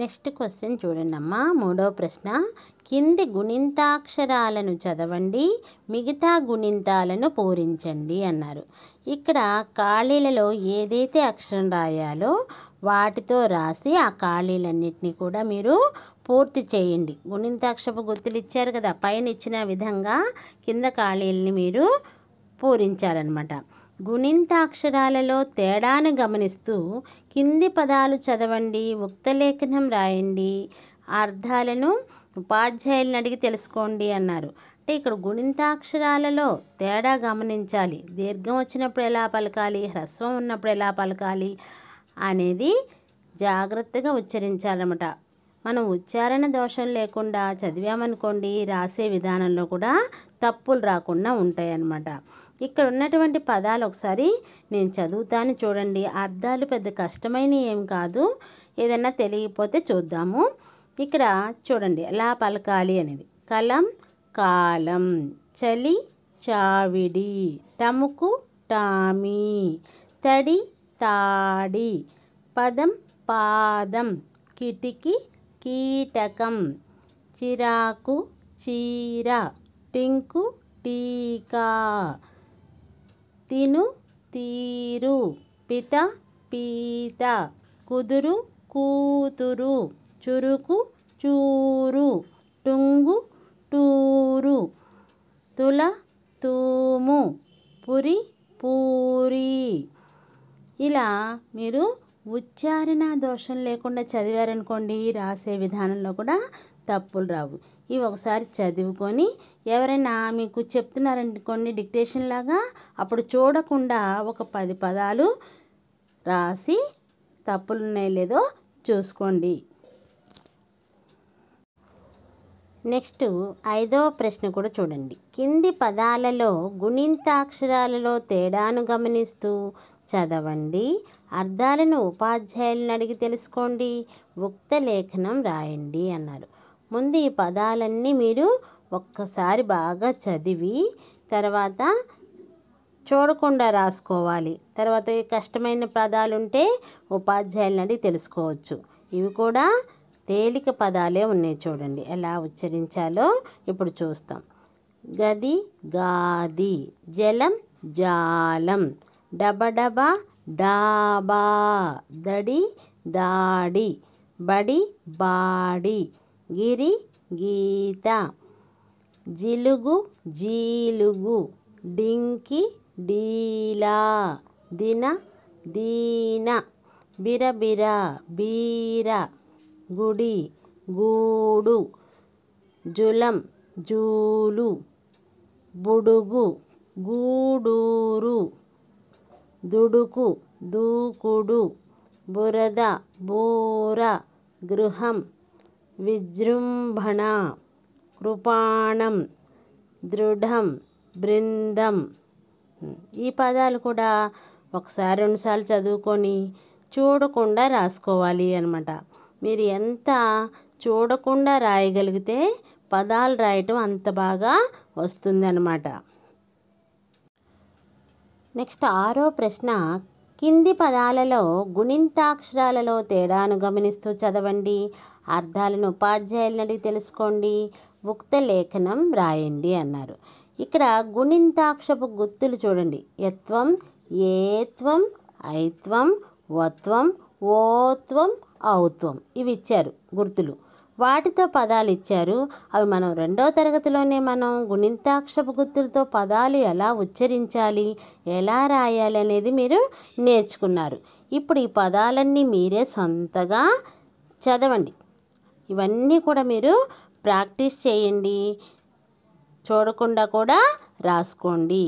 next question చూడండి అమ్మా మూడో ప్రశ్న కింది గుణింతాక్షరాలను చదవండి మిగతా గుణింతాలను పూరించండి అన్నారు ఇక్కడ ఖాళీలలో ఏదైతే అక్షరం రాయాలో వాటితో రాసి ఆ ఖాళీలన్నింటినీ కూడా మీరు పూర్తి చేయండి గుణింతాక్షపు గుర్తులు ఇచ్చారు కదా పైన ఇచ్చిన విధంగా కింద ఖాళీలని మీరు పూరించాలన్నమాట గుణింతాక్షరాలలో తేడాను గమనిస్తూ కింది పదాలు చదవండి ఉక్తలేఖనం రాయండి అర్థాలను ఉపాధ్యాయులను అడిగి తెలుసుకోండి అన్నారు అంటే ఇక్కడ గుణింతాక్షరాలలో తేడా గమనించాలి దీర్ఘం వచ్చినప్పుడు ఎలా పలకాలి హ్రస్వం ఉన్నప్పుడు ఎలా పలకాలి అనేది జాగ్రత్తగా ఉచ్చరించాలన్నమాట మనం ఉచ్చారణ దోషం లేకుండా చదివామనుకోండి రాసే విధానంలో కూడా తప్పులు రాకుండా ఉంటాయన్నమాట ఇక్కడ ఉన్నటువంటి పదాలు ఒకసారి నేను చదువుతాను చూడండి అర్థాలు పెద్ద కష్టమైన ఏం కాదు ఏదైనా తెలియకపోతే చూద్దాము ఇక్కడ చూడండి ఎలా పలకాలి అనేది కలం కాలం చలి చావిడి టముకు టామి తడి తాడి పదం పాదం కిటికీ కీటకం చిరాకు చీర టింకు టీకా తిను తీరు పిత పీత కుదురు కూతురు చురుకు చూరు టుంగు టూరు తుల తూము పురి పూరి ఇలా మీరు ఉచ్చారణ దోషం లేకుండా చదివారనుకోండి రాసే విధానంలో కూడా తప్పులు రావు ఇవి ఒకసారి చదువుకొని ఎవరైనా మీకు చెప్తున్నారనుకోండి డిక్టేషన్ లాగా అప్పుడు చూడకుండా ఒక పది పదాలు రాసి తప్పులు ఉన్నాయో లేదో చూసుకోండి నెక్స్ట్ ఐదవ ప్రశ్న కూడా చూడండి కింది పదాలలో గుణింతాక్షరాలలో తేడాను గమనిస్తూ చదవండి అర్థాలను ఉపాధ్యాయులను అడిగి తెలుసుకోండి ఉక్త లేఖనం రాయండి అన్నారు ముందు ఈ పదాలన్నీ మీరు ఒక్కసారి బాగా చదివి తర్వాత చూడకుండా రాసుకోవాలి తర్వాత కష్టమైన పదాలు ఉంటే ఉపాధ్యాయులను అడిగి తెలుసుకోవచ్చు ఇవి కూడా తేలిక పదాలే ఉన్నాయి చూడండి ఎలా ఉచ్చరించాలో ఇప్పుడు చూస్తాం గది గాది జలం జాలం డబడబ డాబా దడి దాడి బడి బాడి గిరి గీత జిలుగు జీలుగు డింకి డీలా దిన దీన బిరబిర బీర గుడి గూడు జులం జూలు బుడుగు గూడూరు దుడుకు దూకుడు బురద బూర గృహం విజృంభణ కృపాణం దృఢం బృందం ఈ పదాలు కూడా ఒకసారి రెండుసార్లు చదువుకొని చూడకుండా రాసుకోవాలి అనమాట మీరు ఎంత చూడకుండా రాయగలిగితే పదాలు రాయటం అంత బాగా వస్తుందన్నమాట నెక్స్ట్ ఆరో ప్రశ్న కింది పదాలలో గుణింతాక్షరాలలో తేడాను గమనిస్తూ చదవండి అర్థాలను ఉపాధ్యాయులను అడిగి తెలుసుకోండి ఉక్త లేఖనం రాయండి అన్నారు ఇక్కడ గుణింతాక్షపు గుర్తులు చూడండి యత్వం ఏత్వం ఐత్వం వత్వం ఓత్వం ఔత్వం ఇవి ఇచ్చారు గుర్తులు వాటితో పదాలు ఇచ్చారు అవి మనం రెండో తరగతిలోనే మనం గుణింతాక్షరపు గుర్తులతో పదాలు ఎలా ఉచ్చరించాలి ఎలా రాయాలి అనేది మీరు నేర్చుకున్నారు ఇప్పుడు ఈ పదాలన్నీ మీరే సొంతగా చదవండి ఇవన్నీ కూడా మీరు ప్రాక్టీస్ చేయండి చూడకుండా కూడా రాసుకోండి